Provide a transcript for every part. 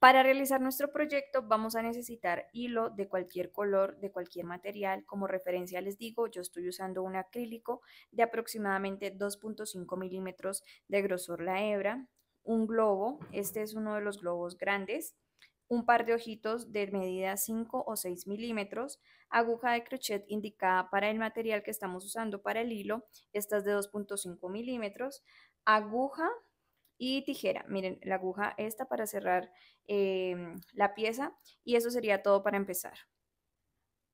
Para realizar nuestro proyecto vamos a necesitar hilo de cualquier color, de cualquier material. Como referencia les digo, yo estoy usando un acrílico de aproximadamente 2.5 milímetros de grosor la hebra, un globo, este es uno de los globos grandes, un par de ojitos de medida 5 o 6 milímetros, aguja de crochet indicada para el material que estamos usando para el hilo, esta es de 2.5 milímetros, aguja y tijera. Miren, la aguja esta para cerrar em, la pieza y eso sería todo para empezar.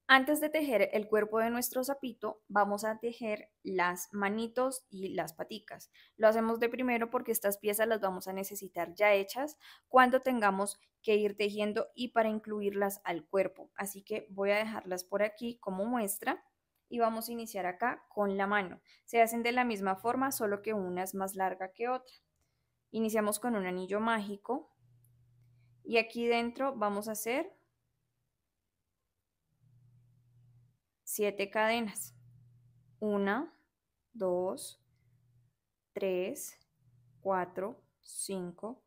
Antes de tejer el cuerpo de nuestro sapito, vamos a tejer las manitos y las paticas. Lo hacemos de primero porque estas piezas las vamos a necesitar ya hechas cuando tengamos que ir tejiendo y para incluirlas al cuerpo. Así que voy a dejarlas por aquí como muestra y vamos a iniciar acá con la mano. Se hacen de la misma forma, solo que una es más larga que otra. Iniciamos con un anillo mágico y aquí dentro vamos a hacer 7 cadenas. 1, 2, 3, 4, 5.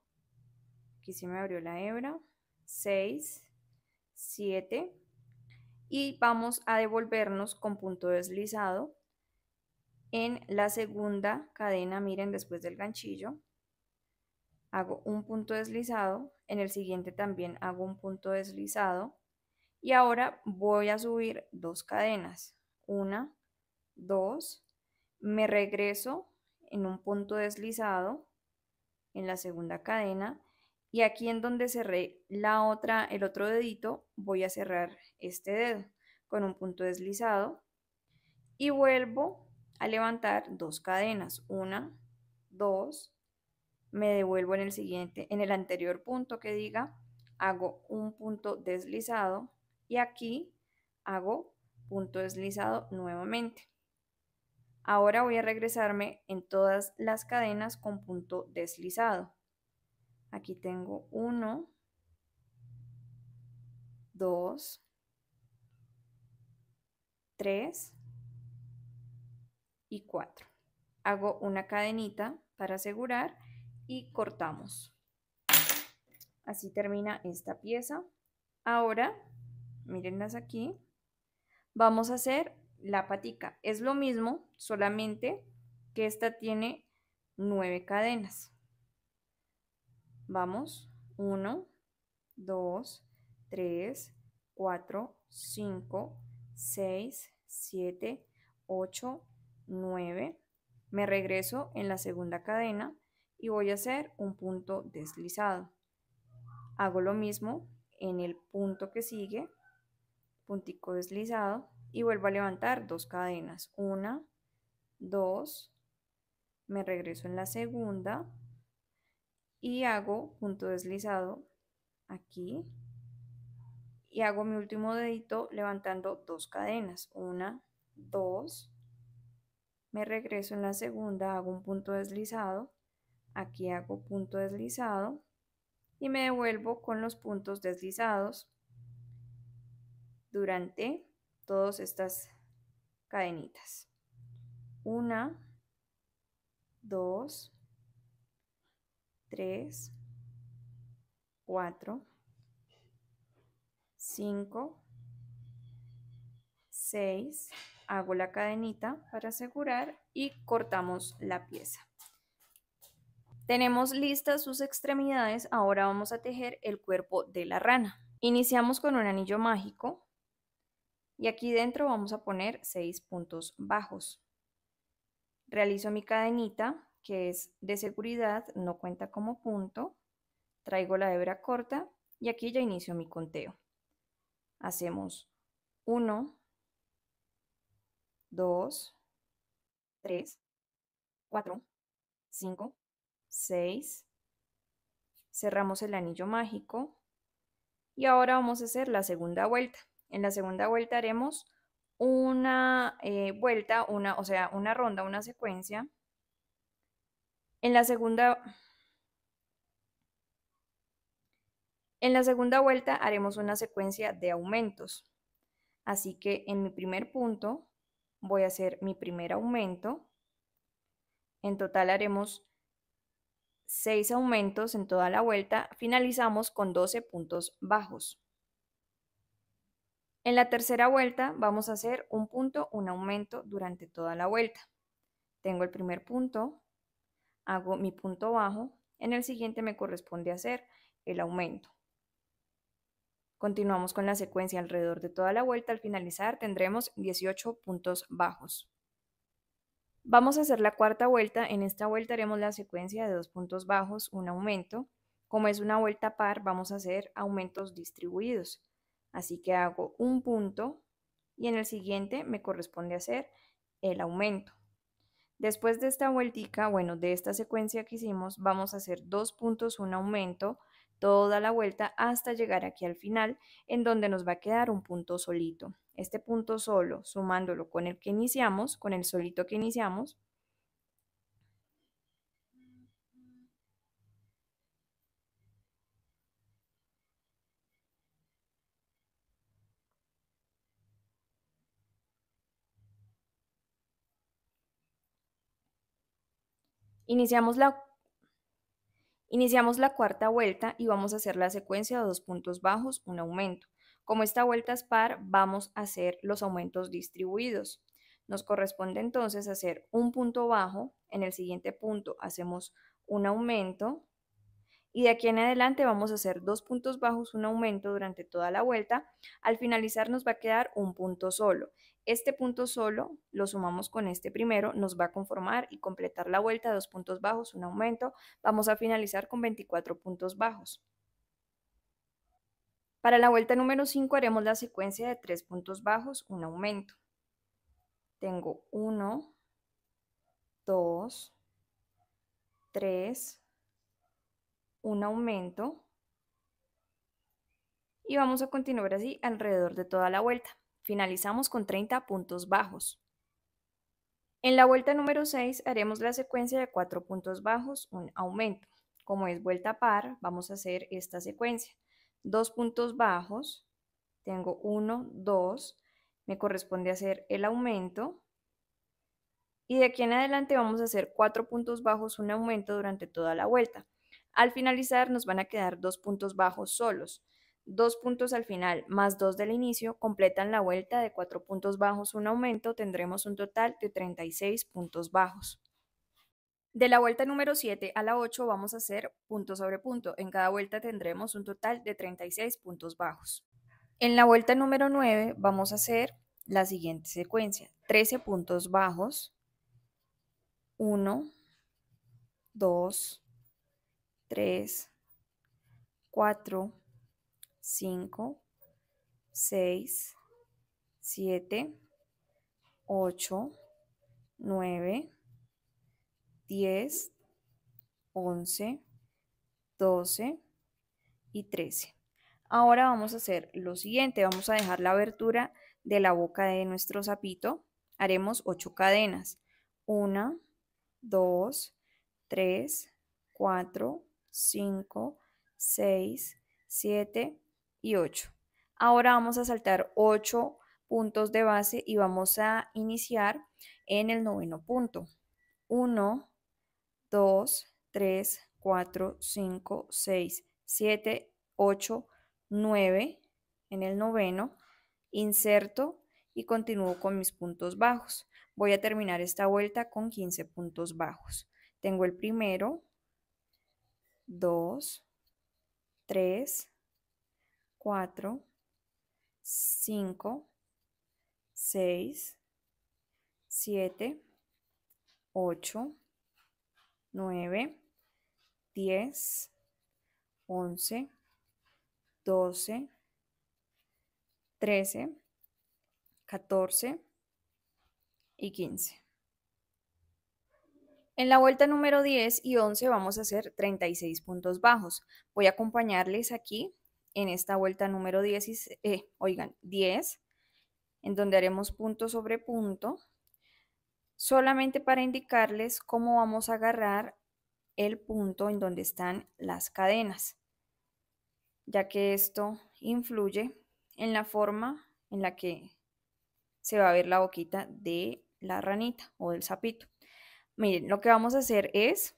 Aquí se me abrió la hebra. 6, 7. Y vamos a devolvernos con punto deslizado en la segunda cadena, miren, después del ganchillo, hago un punto deslizado, en el siguiente también hago un punto deslizado y ahora voy a subir dos cadenas, una, dos, me regreso en un punto deslizado en la segunda cadena y aquí en donde cerré la otra, el otro dedito, voy a cerrar este dedo con un punto deslizado y vuelvo a levantar dos cadenas, una, dos, me devuelvo en el siguiente, en el anterior punto que diga, hago un punto deslizado y aquí hago punto deslizado nuevamente. Ahora voy a regresarme en todas las cadenas con punto deslizado. Aquí tengo 1, 2, 3 y 4. Hago una cadenita para asegurar y cortamos. Así termina esta pieza. Ahora, mírenlas aquí, vamos a hacer la patica. Es lo mismo, solamente que esta tiene nueve cadenas. Vamos, 1, 2, 3, 4, 5, 6, 7, 8, 9. Me regreso en la segunda cadena y voy a hacer un punto deslizado. Hago lo mismo en el punto que sigue, puntico deslizado y vuelvo a levantar dos cadenas, una, dos, me regreso en la segunda y hago punto deslizado aquí y hago mi último dedito levantando dos cadenas, una, dos, me regreso en la segunda, hago un punto deslizado Aquí hago punto deslizado y me devuelvo con los puntos deslizados durante todas estas cadenitas. Una, dos, tres, cuatro, cinco, seis. Hago la cadenita para asegurar y cortamos la pieza. Tenemos listas sus extremidades, ahora vamos a tejer el cuerpo de la rana. Iniciamos con un anillo mágico y aquí dentro vamos a poner 6 puntos bajos. Realizo mi cadenita que es de seguridad, no cuenta como punto. Traigo la hebra corta y aquí ya inicio mi conteo. Hacemos 1, 2, 3, 4, 5, 6. Cerramos el anillo mágico. Y ahora vamos a hacer la segunda vuelta. En la segunda vuelta haremos una eh, vuelta, una, o sea, una ronda, una secuencia. En la segunda... En la segunda vuelta haremos una secuencia de aumentos. Así que en mi primer punto voy a hacer mi primer aumento. En total haremos 6 aumentos en toda la vuelta, finalizamos con 12 puntos bajos. En la tercera vuelta vamos a hacer un punto, un aumento durante toda la vuelta. Tengo el primer punto, hago mi punto bajo, en el siguiente me corresponde hacer el aumento. Continuamos con la secuencia alrededor de toda la vuelta, al finalizar tendremos 18 puntos bajos. Vamos a hacer la cuarta vuelta. En esta vuelta haremos la secuencia de dos puntos bajos, un aumento. Como es una vuelta par, vamos a hacer aumentos distribuidos. Así que hago un punto y en el siguiente me corresponde hacer el aumento. Después de esta vueltica, bueno, de esta secuencia que hicimos, vamos a hacer dos puntos, un aumento toda la vuelta hasta llegar aquí al final, en donde nos va a quedar un punto solito. Este punto solo, sumándolo con el que iniciamos, con el solito que iniciamos, Iniciamos la Iniciamos la cuarta vuelta y vamos a hacer la secuencia de dos puntos bajos, un aumento. Como esta vuelta es par, vamos a hacer los aumentos distribuidos. Nos corresponde entonces hacer un punto bajo, en el siguiente punto hacemos un aumento y de aquí en adelante vamos a hacer dos puntos bajos, un aumento durante toda la vuelta. Al finalizar nos va a quedar un punto solo. Este punto solo lo sumamos con este primero, nos va a conformar y completar la vuelta, dos puntos bajos, un aumento. Vamos a finalizar con 24 puntos bajos. Para la vuelta número 5 haremos la secuencia de tres puntos bajos, un aumento. Tengo 1, 2, 3, un aumento. Y vamos a continuar así alrededor de toda la vuelta. Finalizamos con 30 puntos bajos. En la vuelta número 6 haremos la secuencia de 4 puntos bajos, un aumento. Como es vuelta par, vamos a hacer esta secuencia. 2 puntos bajos, tengo 1, 2, me corresponde hacer el aumento. Y de aquí en adelante vamos a hacer 4 puntos bajos, un aumento durante toda la vuelta. Al finalizar nos van a quedar 2 puntos bajos solos. Dos puntos al final más dos del inicio completan la vuelta de cuatro puntos bajos, un aumento, tendremos un total de 36 puntos bajos. De la vuelta número 7 a la 8 vamos a hacer punto sobre punto. En cada vuelta tendremos un total de 36 puntos bajos. En la vuelta número 9 vamos a hacer la siguiente secuencia. 13 puntos bajos. 1, 2, 3, 4, 5, 6, 7, 8, 9, 10, 11, 12 y 13. Ahora vamos a hacer lo siguiente, vamos a dejar la abertura de la boca de nuestro sapito. Haremos 8 cadenas. 1, 2, 3, 4, 5, 6, 7, y 8. Ahora vamos a saltar 8 puntos de base y vamos a iniciar en el noveno punto. 1, 2, 3, 4, 5, 6, 7, 8, 9 en el noveno, inserto y continúo con mis puntos bajos. Voy a terminar esta vuelta con 15 puntos bajos. Tengo el primero, 2, 3, 4, 5, 6, 7, 8, 9, 10, 11, 12, 13, 14 y 15. En la vuelta número 10 y 11 vamos a hacer 36 puntos bajos. Voy a acompañarles aquí en esta vuelta número 10, eh, oigan, 10, en donde haremos punto sobre punto, solamente para indicarles cómo vamos a agarrar el punto en donde están las cadenas, ya que esto influye en la forma en la que se va a ver la boquita de la ranita o del sapito. Miren, lo que vamos a hacer es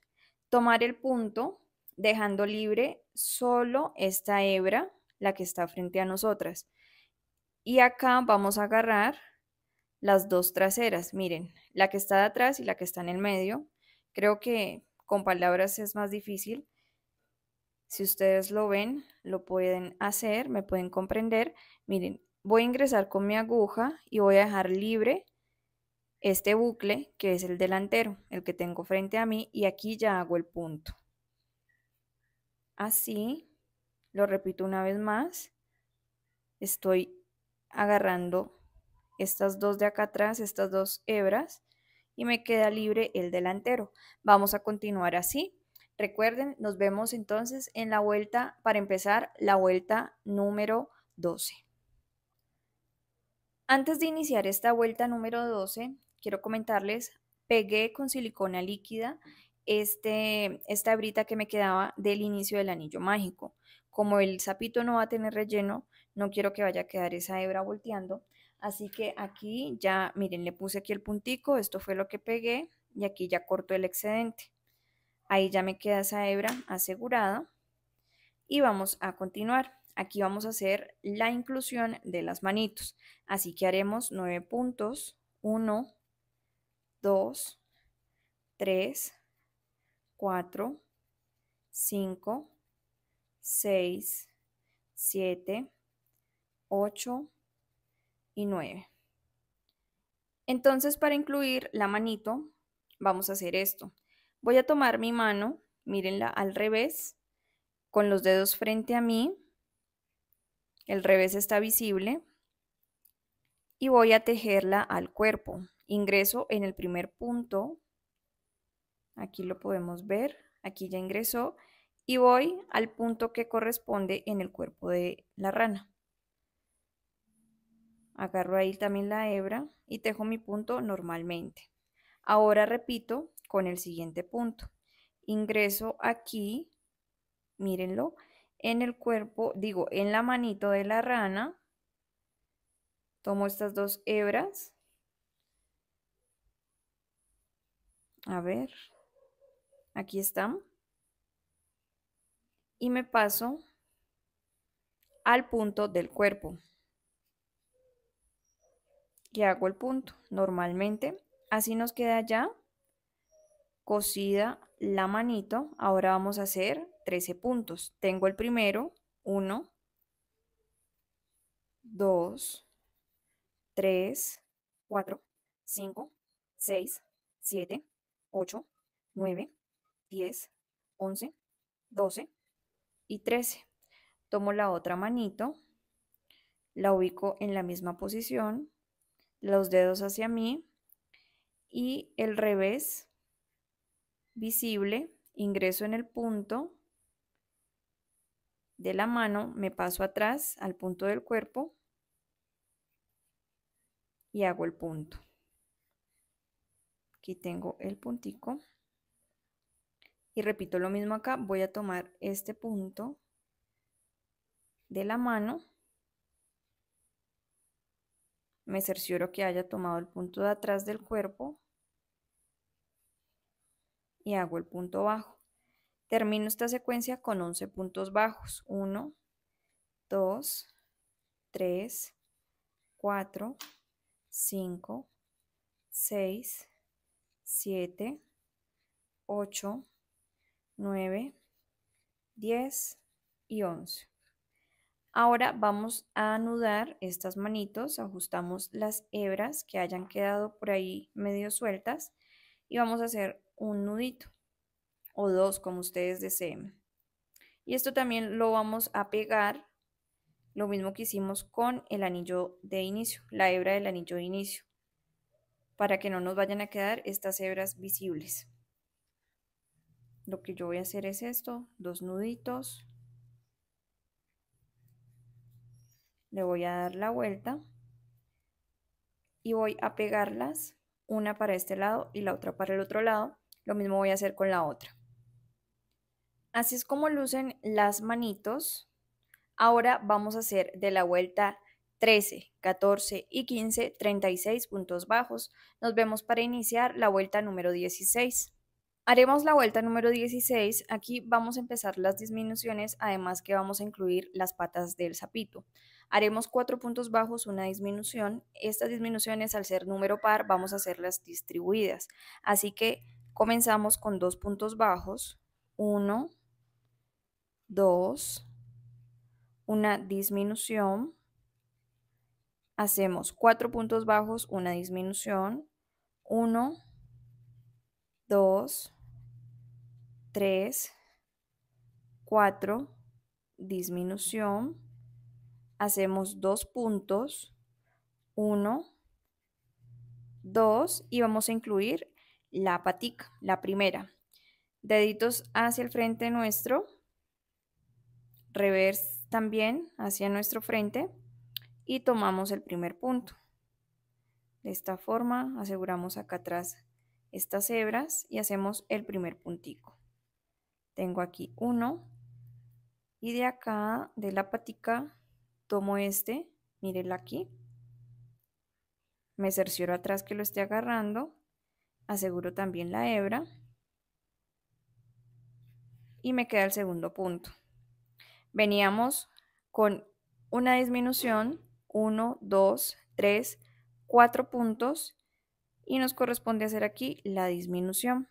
tomar el punto dejando libre solo esta hebra, la que está frente a nosotras. Y acá vamos a agarrar las dos traseras, miren, la que está de atrás y la que está en el medio. Creo que con palabras es más difícil. Si ustedes lo ven, lo pueden hacer, me pueden comprender. Miren, voy a ingresar con mi aguja y voy a dejar libre este bucle que es el delantero, el que tengo frente a mí y aquí ya hago el punto. Así, lo repito una vez más, estoy agarrando estas dos de acá atrás, estas dos hebras, y me queda libre el delantero. Vamos a continuar así. Recuerden, nos vemos entonces en la vuelta, para empezar, la vuelta número 12. Antes de iniciar esta vuelta número 12, quiero comentarles, pegué con silicona líquida este, esta brita que me quedaba del inicio del anillo mágico. Como el sapito no va a tener relleno, no quiero que vaya a quedar esa hebra volteando. Así que aquí ya, miren, le puse aquí el puntico, esto fue lo que pegué y aquí ya corto el excedente. Ahí ya me queda esa hebra asegurada y vamos a continuar. Aquí vamos a hacer la inclusión de las manitos. Así que haremos 9 puntos, 1, 2, 3, 4, 5, 6, 7, 8 y 9. Entonces para incluir la manito vamos a hacer esto. Voy a tomar mi mano, mírenla al revés, con los dedos frente a mí. El revés está visible. Y voy a tejerla al cuerpo. Ingreso en el primer punto Aquí lo podemos ver. Aquí ya ingresó. Y voy al punto que corresponde en el cuerpo de la rana. Agarro ahí también la hebra y tejo mi punto normalmente. Ahora repito con el siguiente punto. Ingreso aquí, mírenlo, en el cuerpo, digo, en la manito de la rana. Tomo estas dos hebras. A ver, Aquí está. Y me paso al punto del cuerpo. Y hago el punto normalmente. Así nos queda ya cosida la manito. Ahora vamos a hacer 13 puntos. Tengo el primero, 1, 2, 3, 4, 5, 6, 7, 8, 9, 10, 11, 12 y 13. Tomo la otra manito, la ubico en la misma posición, los dedos hacia mí y el revés visible, ingreso en el punto de la mano, me paso atrás al punto del cuerpo y hago el punto. Aquí tengo el puntico y repito lo mismo acá, voy a tomar este punto de la mano, me cercioro que haya tomado el punto de atrás del cuerpo y hago el punto bajo. Termino esta secuencia con 11 puntos bajos, 1, 2, 3, 4, 5, 6, 7, 8, 9, 10 y 11. Ahora vamos a anudar estas manitos, ajustamos las hebras que hayan quedado por ahí medio sueltas y vamos a hacer un nudito o dos como ustedes deseen. Y esto también lo vamos a pegar, lo mismo que hicimos con el anillo de inicio, la hebra del anillo de inicio, para que no nos vayan a quedar estas hebras visibles lo que yo voy a hacer es esto, dos nuditos, le voy a dar la vuelta y voy a pegarlas una para este lado y la otra para el otro lado. Lo mismo voy a hacer con la otra. Así es como lucen las manitos. Ahora vamos a hacer de la vuelta 13, 14 y 15, 36 puntos bajos. Nos vemos para iniciar la vuelta número 16. Haremos la vuelta número 16. Aquí vamos a empezar las disminuciones, además que vamos a incluir las patas del sapito. Haremos cuatro puntos bajos, una disminución. Estas disminuciones, al ser número par, vamos a hacerlas distribuidas. Así que comenzamos con dos puntos bajos. Uno, dos, una disminución. Hacemos cuatro puntos bajos, una disminución. Uno, dos, 3, 4, disminución, hacemos dos puntos, 1, 2 y vamos a incluir la patica, la primera. Deditos hacia el frente nuestro, reverse también hacia nuestro frente y tomamos el primer punto. De esta forma aseguramos acá atrás estas hebras y hacemos el primer puntico tengo aquí uno y de acá de la patica tomo este, mírenla aquí, me cercioro atrás que lo esté agarrando, aseguro también la hebra y me queda el segundo punto. Veníamos con una disminución, uno, dos, tres, cuatro puntos y nos corresponde hacer aquí la disminución.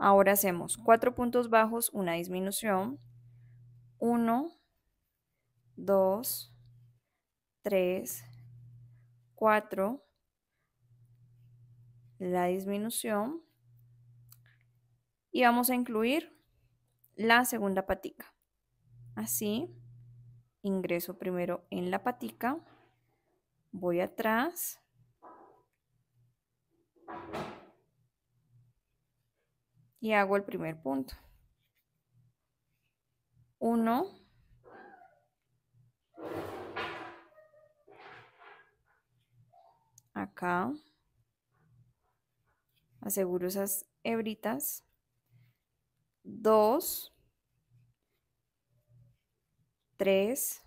Ahora hacemos cuatro puntos bajos, una disminución. 1, 2, 3, 4, la disminución. Y vamos a incluir la segunda patica. Así, ingreso primero en la patica, voy atrás y hago el primer punto. 1, acá aseguro esas hebritas 2 3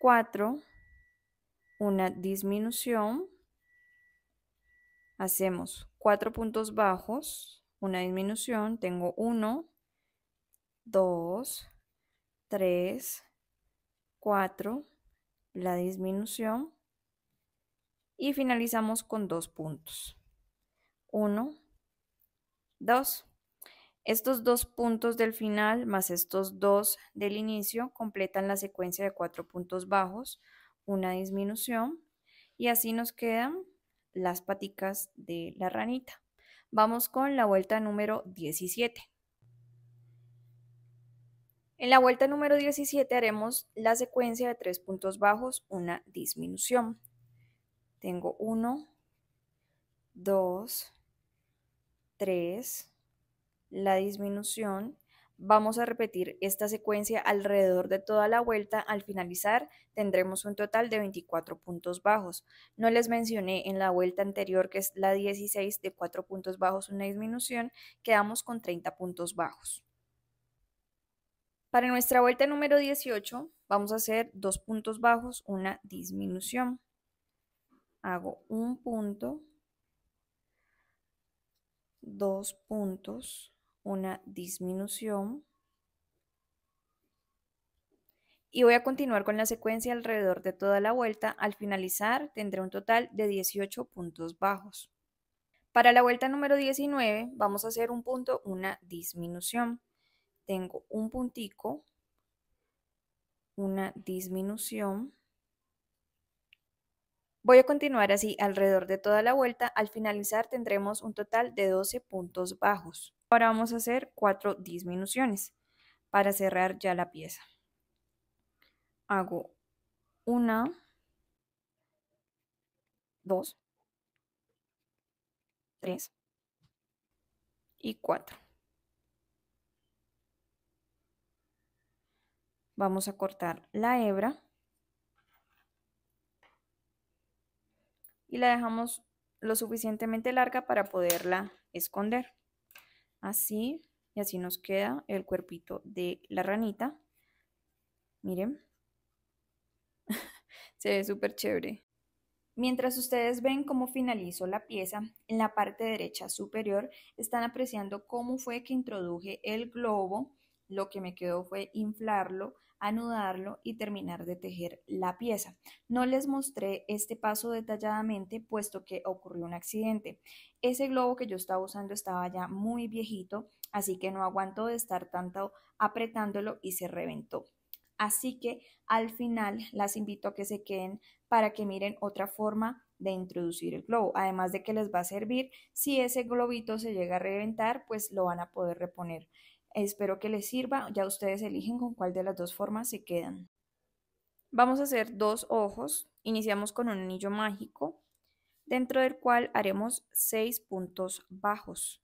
4 una disminución hacemos cuatro puntos bajos, una disminución, tengo 1, 2, 3, 4, la disminución y finalizamos con dos puntos. 1, 2. Estos dos puntos del final más estos dos del inicio completan la secuencia de cuatro puntos bajos, una disminución y así nos quedan las paticas de la ranita. Vamos con la vuelta número 17. En la vuelta número 17 haremos la secuencia de tres puntos bajos, una disminución. Tengo 1, 2, 3, la disminución Vamos a repetir esta secuencia alrededor de toda la vuelta. Al finalizar tendremos un total de 24 puntos bajos. No les mencioné en la vuelta anterior que es la 16 de 4 puntos bajos una disminución. Quedamos con 30 puntos bajos. Para nuestra vuelta número 18 vamos a hacer dos puntos bajos, una disminución. Hago un punto, dos puntos, una disminución. Y voy a continuar con la secuencia alrededor de toda la vuelta. Al finalizar tendré un total de 18 puntos bajos. Para la vuelta número 19 vamos a hacer un punto, una disminución. Tengo un puntico, una disminución. Voy a continuar así alrededor de toda la vuelta. Al finalizar tendremos un total de 12 puntos bajos. Ahora vamos a hacer cuatro disminuciones para cerrar ya la pieza. Hago una, dos, tres y cuatro. Vamos a cortar la hebra y la dejamos lo suficientemente larga para poderla esconder. Así, y así nos queda el cuerpito de la ranita. Miren, se ve súper chévere. Mientras ustedes ven cómo finalizó la pieza, en la parte derecha superior están apreciando cómo fue que introduje el globo lo que me quedó fue inflarlo, anudarlo y terminar de tejer la pieza. No les mostré este paso detalladamente puesto que ocurrió un accidente. Ese globo que yo estaba usando estaba ya muy viejito, así que no aguantó de estar tanto apretándolo y se reventó. Así que al final las invito a que se queden para que miren otra forma de introducir el globo. Además de que les va a servir, si ese globito se llega a reventar, pues lo van a poder reponer Espero que les sirva, ya ustedes eligen con cuál de las dos formas se quedan. Vamos a hacer dos ojos, iniciamos con un anillo mágico, dentro del cual haremos seis puntos bajos.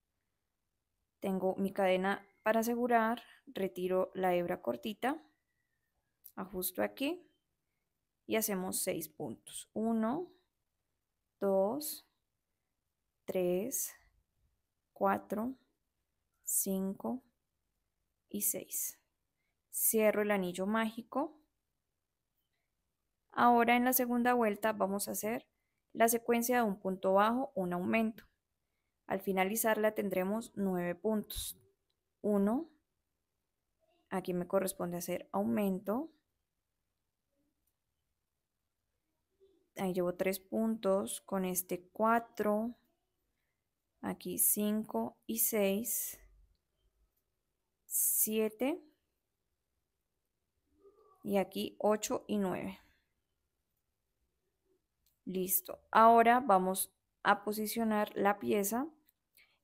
Tengo mi cadena para asegurar, retiro la hebra cortita, ajusto aquí y hacemos seis puntos. Uno, dos, tres, cuatro, cinco y 6. Cierro el anillo mágico. Ahora en la segunda vuelta vamos a hacer la secuencia de un punto bajo, un aumento. Al finalizarla tendremos 9 puntos. 1, aquí me corresponde hacer aumento. Ahí llevo 3 puntos, con este 4, aquí 5 y 6. 7 y aquí 8 y 9. Listo. Ahora vamos a posicionar la pieza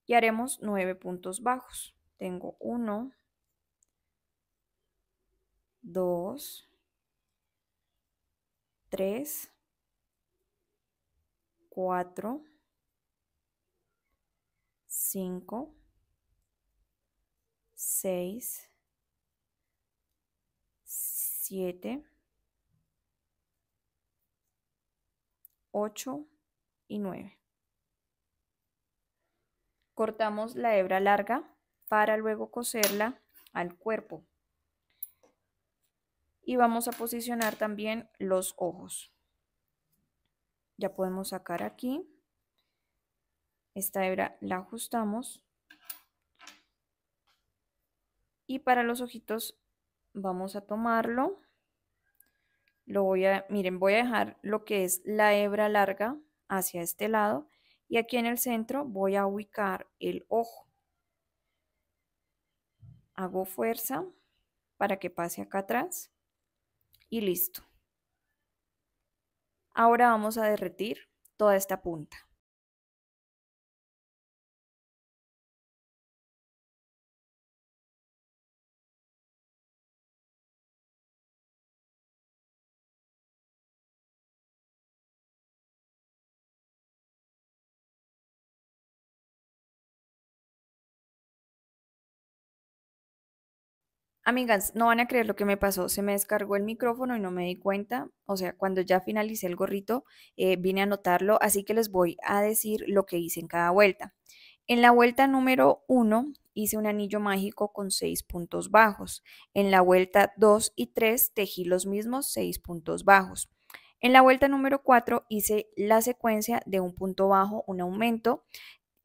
y haremos 9 puntos bajos. Tengo 1, 2, 3, 4, 5, 6, 7, 8 y 9. Cortamos la hebra larga para luego coserla al cuerpo. Y vamos a posicionar también los ojos. Ya podemos sacar aquí. Esta hebra la ajustamos y para los ojitos vamos a tomarlo. Lo voy a, miren, voy a dejar lo que es la hebra larga hacia este lado y aquí en el centro voy a ubicar el ojo. Hago fuerza para que pase acá atrás y listo. Ahora vamos a derretir toda esta punta. Amigas, no van a creer lo que me pasó. Se me descargó el micrófono y no me di cuenta. O sea, cuando ya finalicé el gorrito, eh, vine a notarlo, Así que les voy a decir lo que hice en cada vuelta. En la vuelta número 1 hice un anillo mágico con 6 puntos bajos. En la vuelta 2 y 3 tejí los mismos 6 puntos bajos. En la vuelta número 4 hice la secuencia de un punto bajo, un aumento.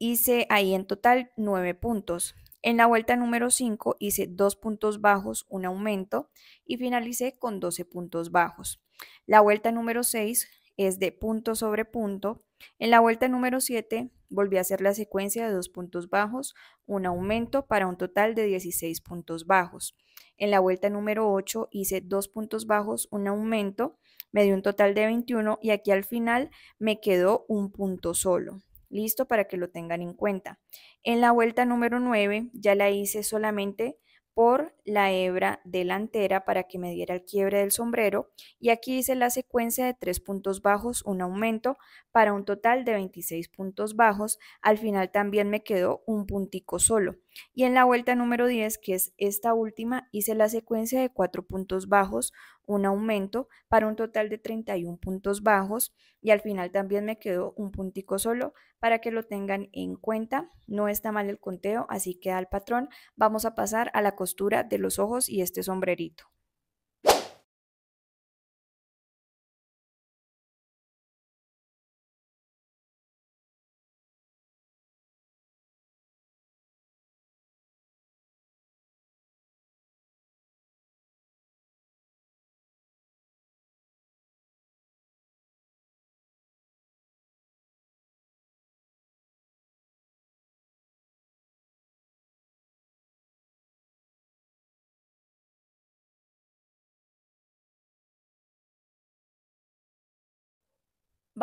Hice ahí en total 9 puntos. En la vuelta número 5 hice 2 puntos bajos, un aumento y finalicé con 12 puntos bajos. La vuelta número 6 es de punto sobre punto. En la vuelta número 7 volví a hacer la secuencia de 2 puntos bajos, un aumento para un total de 16 puntos bajos. En la vuelta número 8 hice 2 puntos bajos, un aumento, me dio un total de 21 y aquí al final me quedó un punto solo. Listo para que lo tengan en cuenta. En la vuelta número 9 ya la hice solamente por la hebra delantera para que me diera el quiebre del sombrero y aquí hice la secuencia de tres puntos bajos, un aumento para un total de 26 puntos bajos, al final también me quedó un puntico solo y en la vuelta número 10 que es esta última hice la secuencia de cuatro puntos bajos, un aumento para un total de 31 puntos bajos y al final también me quedó un puntico solo para que lo tengan en cuenta. No está mal el conteo, así que al patrón vamos a pasar a la costura de los ojos y este sombrerito.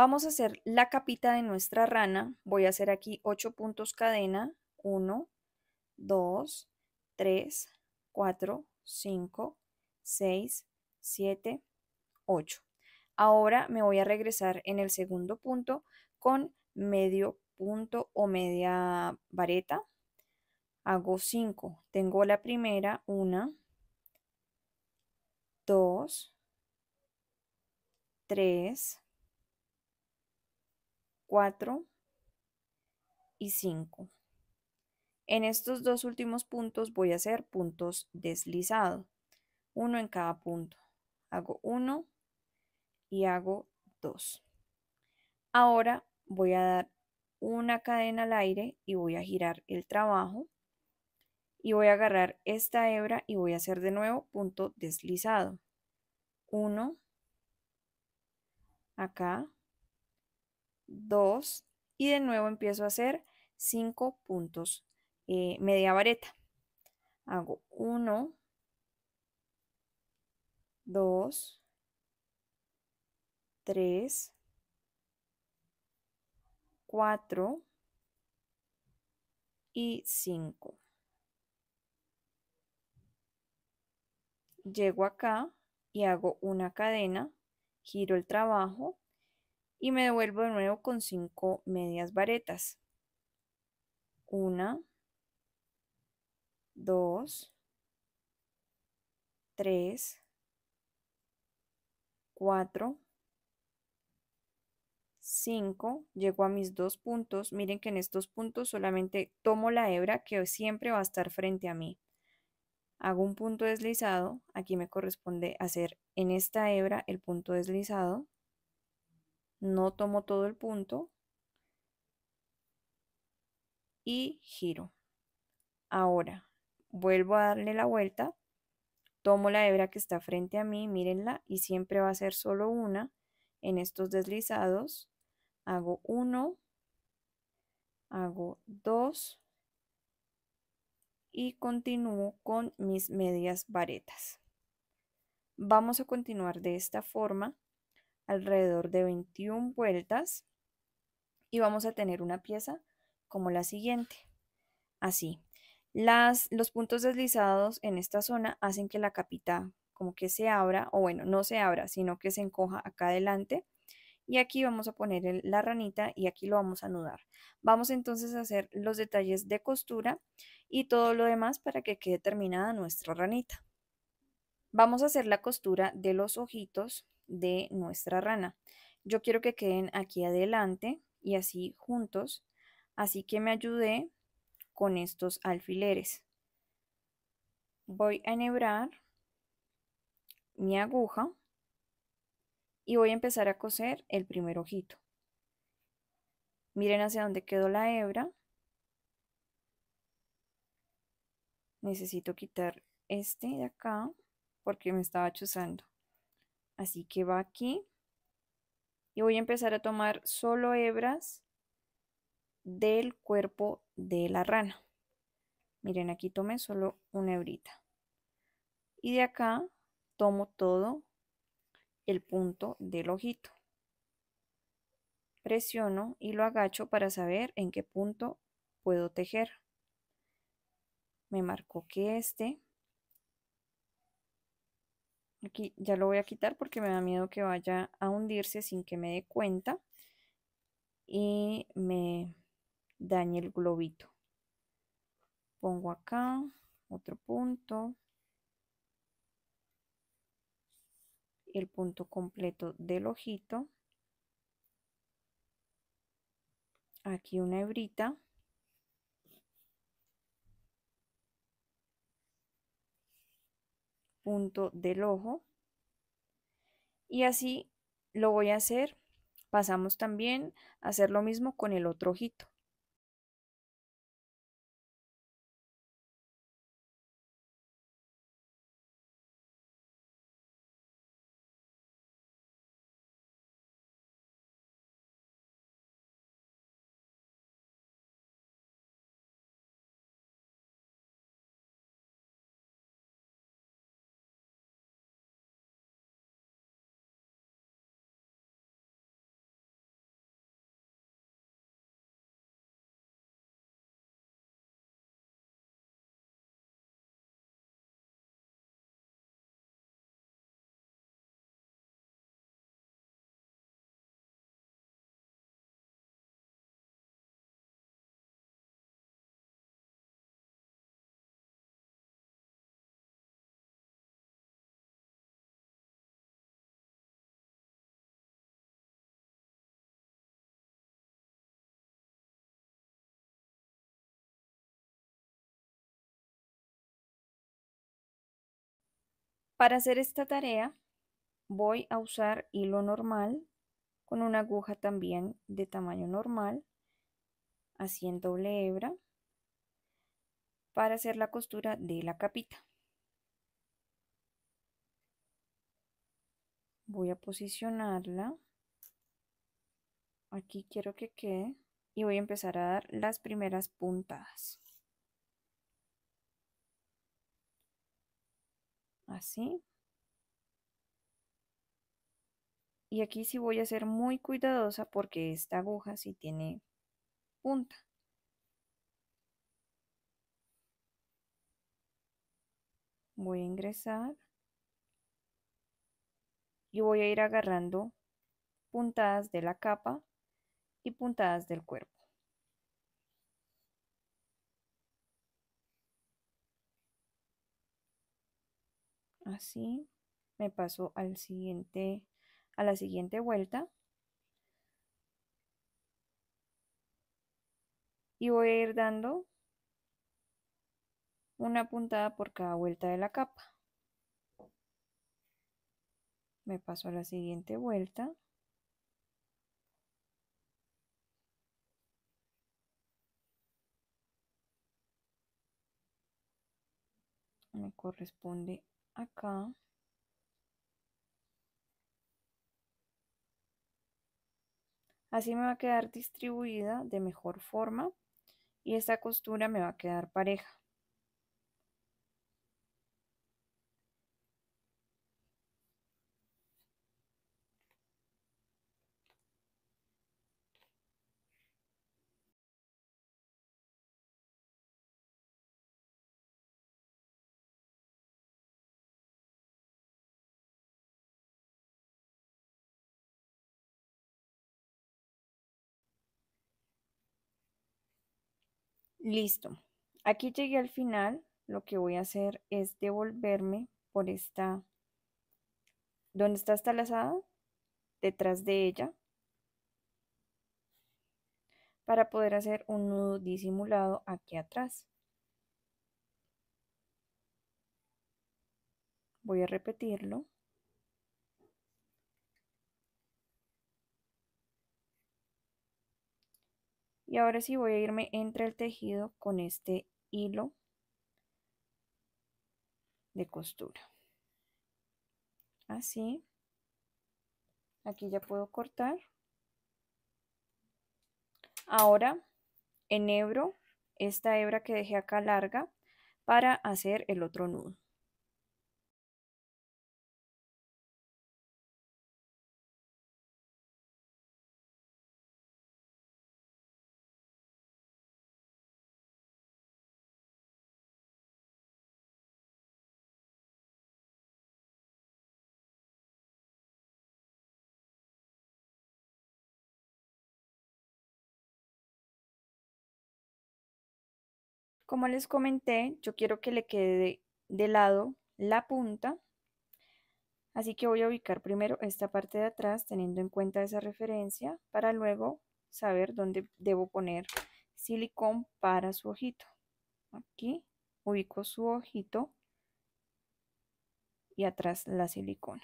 Vamos a hacer la capita de nuestra rana. Voy a hacer aquí 8 puntos cadena. 1, 2, 3, 4, 5, 6, 7, 8. Ahora me voy a regresar en el segundo punto con medio punto o media vareta. Hago 5. Tengo la primera, 1, 2, 3, 4 y 5. En estos dos últimos puntos voy a hacer puntos deslizado uno en cada punto. Hago 1 y hago 2. Ahora voy a dar una cadena al aire y voy a girar el trabajo y voy a agarrar esta hebra y voy a hacer de nuevo punto deslizado. 1 acá 2 y de nuevo empiezo a hacer 5 puntos eh, media vareta. Hago 1, 2, 3, 4 y 5. Llego acá y hago una cadena, giro el trabajo y me devuelvo de nuevo con cinco medias varetas. 1, 2, 3, 4, 5, llego a mis dos puntos. Miren que en estos puntos solamente tomo la hebra que siempre va a estar frente a mí. Hago un punto deslizado, aquí me corresponde hacer en esta hebra el punto deslizado no tomo todo el punto y giro. Ahora vuelvo a darle la vuelta, tomo la hebra que está frente a mí, mírenla, y siempre va a ser solo una en estos deslizados. Hago uno, hago dos y continúo con mis medias varetas. Vamos a continuar de esta forma alrededor de 21 vueltas y vamos a tener una pieza como la siguiente. Así. Las, los puntos deslizados en esta zona hacen que la capita como que se abra, o bueno, no se abra, sino que se encoja acá adelante. Y aquí vamos a poner la ranita y aquí lo vamos a anudar. Vamos entonces a hacer los detalles de costura y todo lo demás para que quede terminada nuestra ranita. Vamos a hacer la costura de los ojitos de nuestra rana. Yo quiero que queden aquí adelante y así juntos, así que me ayudé con estos alfileres. Voy a enhebrar mi aguja y voy a empezar a coser el primer ojito. Miren hacia dónde quedó la hebra. Necesito quitar este de acá porque me estaba chuzando. Así que va aquí y voy a empezar a tomar solo hebras del cuerpo de la rana. Miren, aquí tomé solo una hebrita. Y de acá tomo todo el punto del ojito. Presiono y lo agacho para saber en qué punto puedo tejer. Me marcó que este Aquí ya lo voy a quitar porque me da miedo que vaya a hundirse sin que me dé cuenta y me dañe el globito. Pongo acá otro punto. El punto completo del ojito. Aquí una hebrita. punto del ojo. Y así lo voy a hacer. Pasamos también a hacer lo mismo con el otro ojito. Para hacer esta tarea voy a usar hilo normal con una aguja también de tamaño normal, haciendo doble hebra, para hacer la costura de la capita. Voy a posicionarla, aquí quiero que quede, y voy a empezar a dar las primeras puntadas. así. Y aquí sí voy a ser muy cuidadosa porque esta aguja sí tiene punta. Voy a ingresar y voy a ir agarrando puntadas de la capa y puntadas del cuerpo. así me paso al siguiente a la siguiente vuelta y voy a ir dando una puntada por cada vuelta de la capa me paso a la siguiente vuelta me corresponde acá. Así me va a quedar distribuida de mejor forma y esta costura me va a quedar pareja. Listo. Aquí llegué al final. Lo que voy a hacer es devolverme por esta... ¿Dónde está esta lazada? Detrás de ella. Para poder hacer un nudo disimulado aquí atrás. Voy a repetirlo. y ahora sí voy a irme entre el tejido con este hilo de costura así aquí ya puedo cortar ahora enhebro esta hebra que dejé acá larga para hacer el otro nudo Como les comenté, yo quiero que le quede de lado la punta. Así que voy a ubicar primero esta parte de atrás teniendo en cuenta esa referencia para luego saber dónde debo poner silicón para su ojito. Aquí ubico su ojito y atrás la silicona.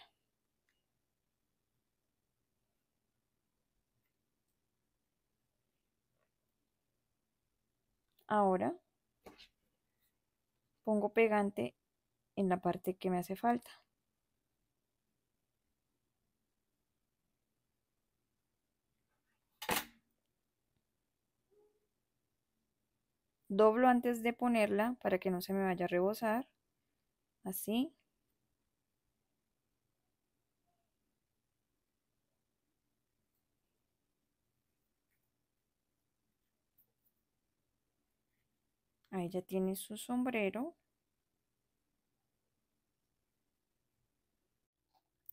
Ahora pongo pegante en la parte que me hace falta. Doblo antes de ponerla para que no se me vaya a rebosar. Así. Ahí ya tiene su sombrero.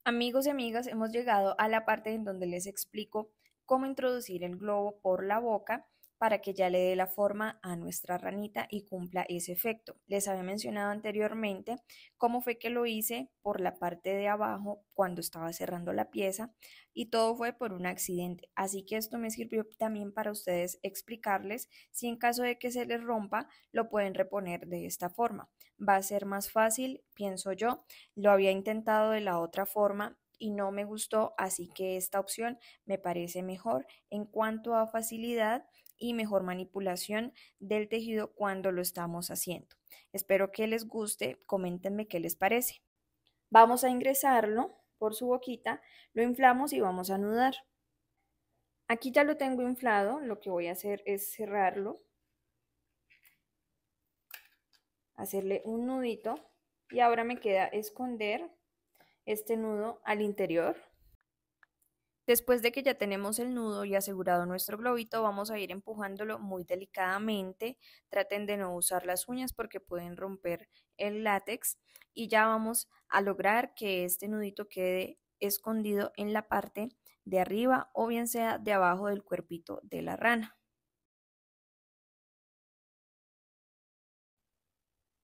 Amigos y amigas, hemos llegado a la parte en donde les explico cómo introducir el globo por la boca para que ya le dé la forma a nuestra ranita y cumpla ese efecto. Les había mencionado anteriormente cómo fue que lo hice por la parte de abajo cuando estaba cerrando la pieza y todo fue por un accidente. Así que esto me sirvió también para ustedes explicarles si en caso de que se les rompa lo pueden reponer de esta forma. Va a ser más fácil, pienso yo. Lo había intentado de la otra forma y no me gustó, así que esta opción me parece mejor. En cuanto a facilidad, y mejor manipulación del tejido cuando lo estamos haciendo. Espero que les guste, coméntenme qué les parece. Vamos a ingresarlo por su boquita, lo inflamos y vamos a anudar. Aquí ya lo tengo inflado, lo que voy a hacer es cerrarlo, hacerle un nudito y ahora me queda esconder este nudo al interior Después de que ya tenemos el nudo y asegurado nuestro globito, vamos a ir empujándolo muy delicadamente. Traten de no usar las uñas porque pueden romper el látex y ya vamos a lograr que este nudito quede escondido en la parte de arriba o bien sea de abajo del cuerpito de la rana.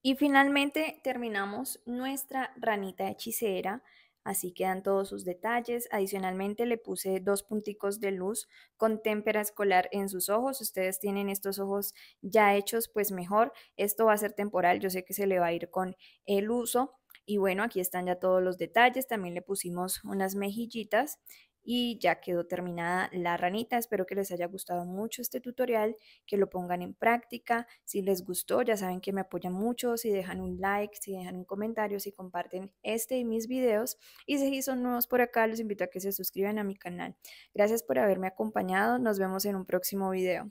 Y finalmente terminamos nuestra ranita hechicera Así quedan todos sus detalles. Adicionalmente le puse dos punticos de luz con témpera escolar en sus ojos. Si ustedes tienen estos ojos ya hechos, pues mejor. Esto va a ser temporal. Yo sé que se le va a ir con el uso. Y bueno, aquí están ya todos los detalles. También le pusimos unas mejillitas y ya quedó terminada la ranita. Espero que les haya gustado mucho este tutorial, que lo pongan en práctica. Si les gustó, ya saben que me apoyan mucho, si dejan un like, si dejan un comentario, si comparten este y mis videos. Y si son nuevos por acá, los invito a que se suscriban a mi canal. Gracias por haberme acompañado. Nos vemos en un próximo video.